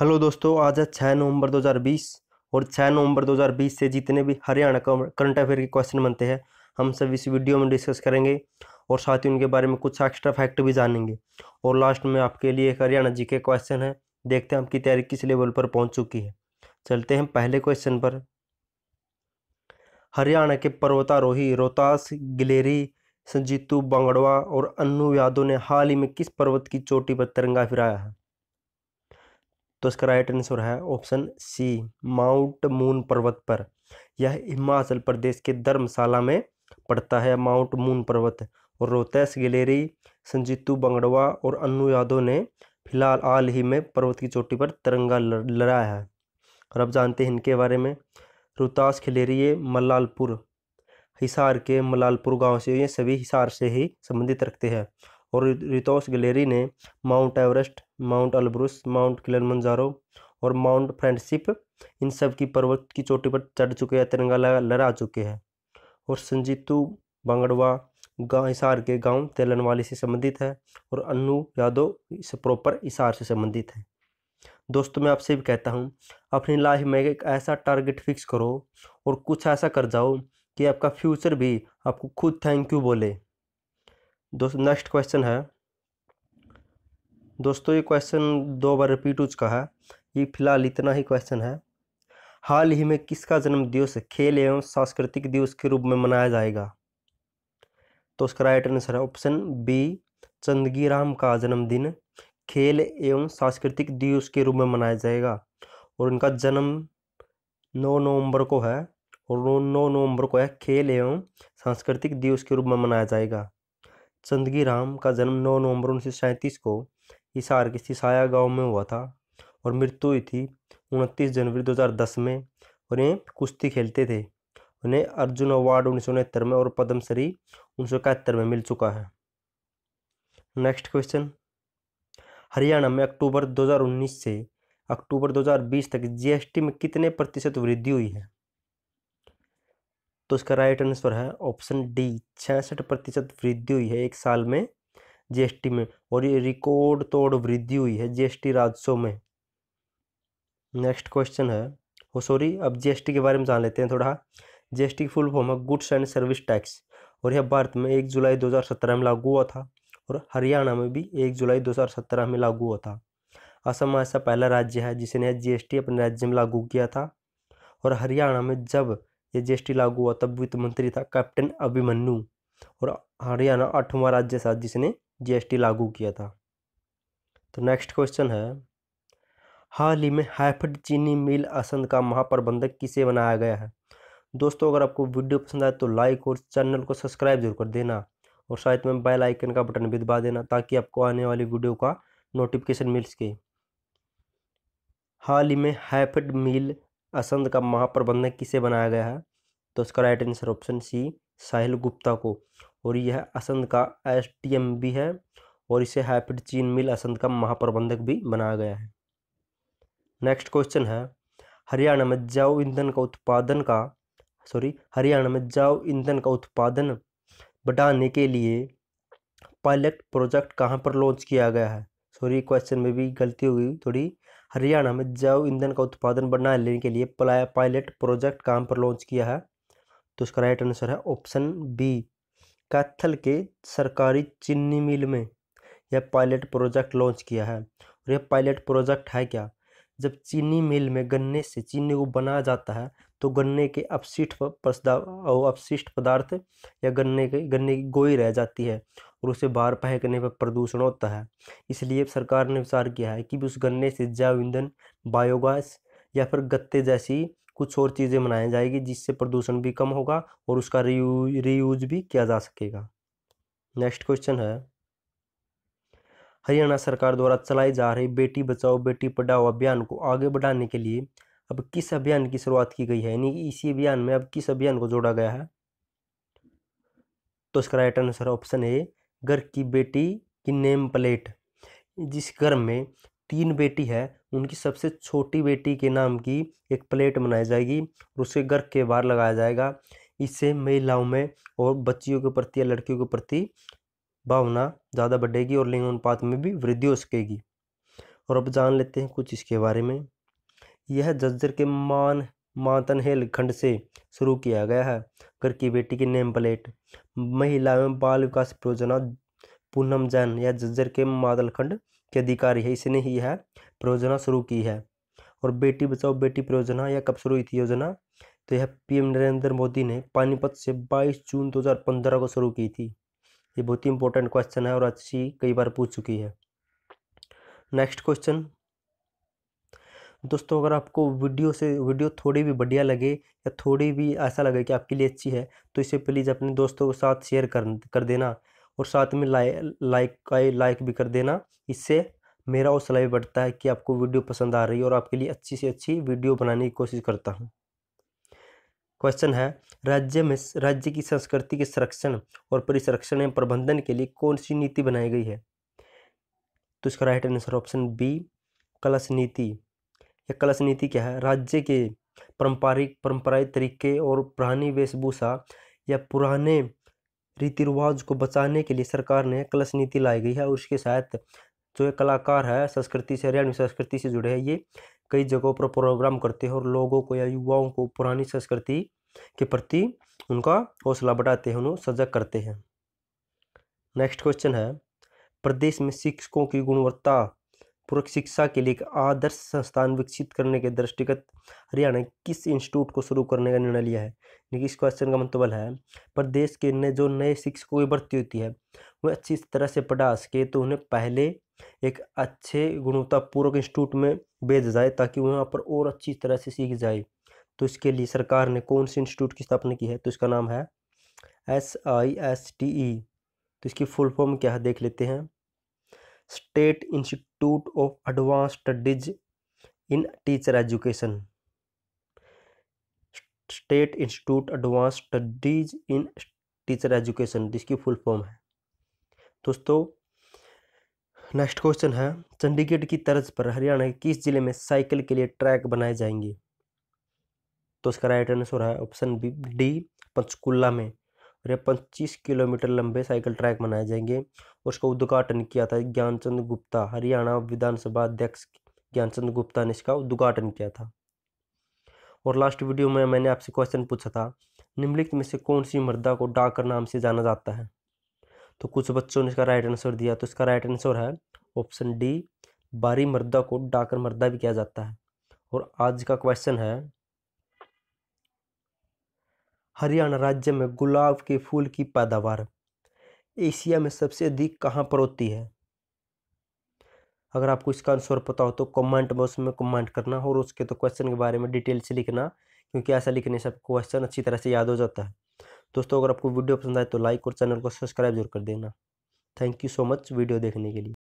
hello दोस्तों आज है छः नवंबर 2020 और छः नवंबर 2020 से जितने भी हरियाणा करंट अफेयर के क्वेश्चन बनते हैं हम सब इस वीडियो में डिस्कस करेंगे और साथ ही उनके बारे में कुछ एक्स्ट्रा फैक्ट भी जानेंगे और लास्ट में आपके लिए एक हरियाणा जी के क्वेश्चन है देखते हैं आपकी तैयारी किस लेवल पर पहुँच चुकी है चलते हैं पहले क्वेश्चन पर हरियाणा के पर्वतारोही रोहतास गिलेरी संजीतू बांगड़वा और अन्नू यादव ने हाल ही में किस पर्वत की चोटी पर तिरंगा फिराया है तो इसका राइट आंसर है ऑप्शन सी माउंट मून पर्वत पर यह हिमाचल प्रदेश के धर्मशाला में पड़ता है माउंट मून पर्वत और रोहतास गिलेरी संजीतू बंगड़वा और अनु यादव ने फिलहाल हाल ही में पर्वत की चोटी पर तिरंगा लड़ाया है और अब जानते हैं इनके बारे में रोहतास खिलेरी ये मलालपुर हिसार के मलालपुर गांव से ये सभी हिसार से ही संबंधित रखते हैं और रितोस गलेरी ने Mount Everest Mount Elbrus Mount Kilimanjaro और माउंट फ्रेंडशिप इन सब की पर्वत की चोटी पर चढ़ चुके हैं तिरंगा लहरा चुके हैं और संजीतू बांगड़वा गाँव हिसार के गांव तेलनवाली से संबंधित है और अनु यादव इस प्रॉपर हिसार से संबंधित है दोस्तों मैं आपसे भी कहता हूँ अपनी लाइफ में एक ऐसा टारगेट फिक्स करो और कुछ ऐसा कर जाओ कि आपका फ्यूचर भी आपको खुद थैंक यू बोले दोस्तों नेक्स्ट क्वेश्चन है दोस्तों ये क्वेश्चन दो बार रिपीट हो चुका है ये फिलहाल इतना ही क्वेश्चन है हाल ही में किसका जन्म दिवस खेल एवं सांस्कृतिक दिवस के रूप में मनाया जाएगा तो उसका राइट आंसर है ऑप्शन बी चंदगी राम का जन्मदिन खेल एवं सांस्कृतिक दिवस के रूप में मनाया जाएगा और उनका जन्म 9 नवंबर को है और 9 नवंबर को है खेल एवं सांस्कृतिक दिवस के रूप में मनाया जाएगा चंदगी राम का जन्म 9 नवंबर उन्नीस को हिसार के सिसाया गांव में हुआ था और मृत्यु हुई थी उनतीस जनवरी 2010 में और ये कुश्ती खेलते थे उन्हें अर्जुन अवार्ड उन्नीस में और पद्मश्री उन्नीस में मिल चुका है नेक्स्ट क्वेश्चन हरियाणा में अक्टूबर 2019 से अक्टूबर 2020 तक जीएसटी में कितने प्रतिशत वृद्धि हुई है तो इसका राइट आंसर है ऑप्शन डी छियासठ प्रतिशत वृद्धि हुई है एक साल में जीएसटी में और ये रिकॉर्ड तोड़ वृद्धि हुई है जीएसटी राजस्व में नेक्स्ट क्वेश्चन है ओ oh सॉरी अब जीएसटी के बारे में जान लेते हैं थोड़ा जीएसटी फुल फॉर्म है गुड्स एंड सर्विस टैक्स और यह भारत में एक जुलाई दो में लागू हुआ था और हरियाणा में भी एक जुलाई दो में लागू हुआ था असम ऐसा पहला राज्य है जिसने जीएसटी अपने राज्य में लागू किया था और हरियाणा में जब ये जीएसटी लागू हुआ तब वित्त मंत्री था कैप्टन अभिमन्यु और हरियाणा आठवां राज्य था जिसने जीएसटी लागू किया था तो नेक्स्ट क्वेश्चन है हाल ही में हैफड चीनी मिल असंध का महाप्रबंधक किसे बनाया गया है दोस्तों अगर आपको वीडियो पसंद आए तो लाइक और चैनल को सब्सक्राइब जरूर कर देना और साथ में बेल आइकन का बटन भी दबा देना ताकि आपको आने वाली वीडियो का नोटिफिकेशन मिल सके हाल ही में हैफड मिल असंध का महाप्रबंधक किसे बनाया गया है तो इसका right answer option C Sahil Gupta को और यह असंध का एस टी एम भी है और इसे हैपिड चीन मिल असंध का महाप्रबंधक भी बनाया गया है नेक्स्ट क्वेश्चन है हरियाणा में जैव ईंधन का उत्पादन का सॉरी हरियाणा में जैव ईंधन का उत्पादन बढ़ाने के लिए पायलट प्रोजेक्ट कहाँ पर लॉन्च किया गया है सॉरी क्वेश्चन में भी गलती हुई थोड़ी हरियाणा में जैव ईंधन का उत्पादन बढ़ाने के लिए पायलट प्रोजेक्ट काम पर लॉन्च किया है तो उसका राइट आंसर है ऑप्शन बी कैथल के सरकारी चीनी मिल में यह पायलट प्रोजेक्ट लॉन्च किया है और यह पायलट प्रोजेक्ट है क्या जब चीनी मिल में गन्ने से चीनी को बनाया जाता है तो गन्ने के अपशिष्ट अपशिष्ट पदार्थ या गन्ने के गन्ने की गोई रह जाती है और उसे बाहर फेंकने पर प्रदूषण होता है इसलिए सरकार ने विचार किया है कि उस गन्ने से जैव ईंधन बायोगैस या फिर गत्ते जैसी कुछ और चीज़ें बनाई जाएगी जिससे प्रदूषण भी कम होगा और उसका रीयूज रीयूज भी किया जा सकेगा नेक्स्ट क्वेश्चन है हरियाणा सरकार द्वारा चलाई जा रही बेटी बचाओ बेटी पढ़ाओ अभियान को आगे बढ़ाने के लिए अब किस अभियान की शुरुआत की गई है यानी कि इसी अभियान में अब किस अभियान को जोड़ा गया है तो इसका राइट आंसर ऑप्शन ए घर की बेटी की नेम प्लेट जिस घर में तीन बेटी है उनकी सबसे छोटी बेटी के नाम की एक प्लेट बनाई जाएगी और उसके घर के बाहर लगाया जाएगा इससे महिलाओं में और बच्चियों के प्रति या लड़कियों के प्रति भावना ज़्यादा बढ़ेगी और लिंग अनुपात में भी वृद्धि हो सकेगी और अब जान लेते हैं कुछ इसके बारे में यह जज्जर के मान मातनहेल खंड से शुरू किया गया है घर की बेटी की नेम प्लेट महिला एवं बाल विकास परियोजना पूनम जैन यह जज्जर के मादलखंड के अधिकारी है इसने ही यह परियोजना शुरू की है और बेटी बचाओ बेटी परियोजना यह कब शुरू हुई थी योजना तो यह पीएम नरेंद्र मोदी ने पानीपत से 22 जून 2015 को शुरू की थी ये बहुत ही इंपॉर्टेंट क्वेश्चन है और अच्छी कई बार पूछ चुकी है नेक्स्ट क्वेश्चन दोस्तों अगर आपको वीडियो से वीडियो थोड़ी भी बढ़िया लगे या थोड़ी भी ऐसा लगे कि आपके लिए अच्छी है तो इसे प्लीज़ अपने दोस्तों के साथ शेयर कर कर देना और साथ में लाइक लाइक का लाइक भी कर देना इससे मेरा हौसला भी बढ़ता है कि आपको वीडियो पसंद आ रही है और आपके लिए अच्छी से अच्छी वीडियो बनाने की कोशिश करता हूँ क्वेश्चन है राज्य में राज्य की संस्कृति के संरक्षण और परिसंरक्षण एवं प्रबंधन के लिए कौन सी नीति बनाई गई है तो इसका राइट आंसर ऑप्शन बी कलश नीति यह कलश नीति क्या है राज्य के पारंपरिक परंपराई तरीके और पुरानी वेशभूषा या पुराने रीति रिवाज को बचाने के लिए सरकार ने कलश नीति लाई गई है और उसके साथ जो कलाकार है संस्कृति से हरियाणवी संस्कृति से जुड़े हैं ये कई जगहों पर प्रोग्राम करते हैं और लोगों को या युवाओं को पुरानी संस्कृति के प्रति उनका हौसला बढ़ाते हैं उन्हें सजग करते हैं नेक्स्ट क्वेश्चन है प्रदेश में शिक्षकों की गुणवत्ता पूरक शिक्षा के लिए एक आदर्श संस्थान विकसित करने के दृष्टिगत हरियाणा किस इंस्टीट्यूट को शुरू करने का निर्णय लिया है कि इस क्वेश्चन का मतलब है प्रदेश के नए जो नए शिक्षकों की भर्ती होती है वह अच्छी तरह से पढ़ा सके तो उन्हें पहले एक अच्छे गुणवत्तापूर्वक इंस्टीट्यूट में भेज जाए ताकि वहाँ पर और अच्छी तरह से सीख जाए तो इसके लिए सरकार ने कौन से इंस्टीट्यूट की स्थापना की है तो इसका नाम है S I S T E तो इसकी फुल फॉर्म क्या है देख लेते हैं state institute of advance studies in teacher education state institute advance studies in teacher education जिसकी फुल फॉर्म है दोस्तों नेक्स्ट क्वेश्चन है चंडीगढ़ की तर्ज पर हरियाणा के किस जिले में साइकिल के लिए ट्रैक बनाए जाएंगे तो इसका राइट आंसर है ऑप्शन बी डी पंचकुला में और पच्चीस किलोमीटर लंबे साइकिल ट्रैक बनाए जाएंगे और उसका उद्घाटन किया था ज्ञानचंद गुप्ता हरियाणा विधानसभा अध्यक्ष ज्ञानचंद गुप्ता ने इसका उद्घाटन किया था और लास्ट वीडियो में मैंने आपसे क्वेश्चन पूछा था निम्नलिखित में से कौन सी मृदा को डाकर नाम से जाना जाता है तो कुछ बच्चों ने इसका राइट आंसर दिया तो इसका राइट आंसर है ऑप्शन डी बारी मृदा को डाकर मृदा भी किया जाता है और आज का क्वेश्चन है हरियाणा राज्य में गुलाब के फूल की पैदावार एशिया में सबसे अधिक कहाँ पर होती है अगर आपको इसका आंसर पता हो तो कमेंट बॉक्स में कमेंट करना और उसके तो क्वेश्चन के बारे में डिटेल से लिखना क्योंकि ऐसा लिखने से आपको क्वेश्चन अच्छी तरह से याद हो जाता है दोस्तों अगर आपको वीडियो पसंद आए तो लाइक और चैनल को सब्सक्राइब जरूर कर देना thank you so much video देखने के लिए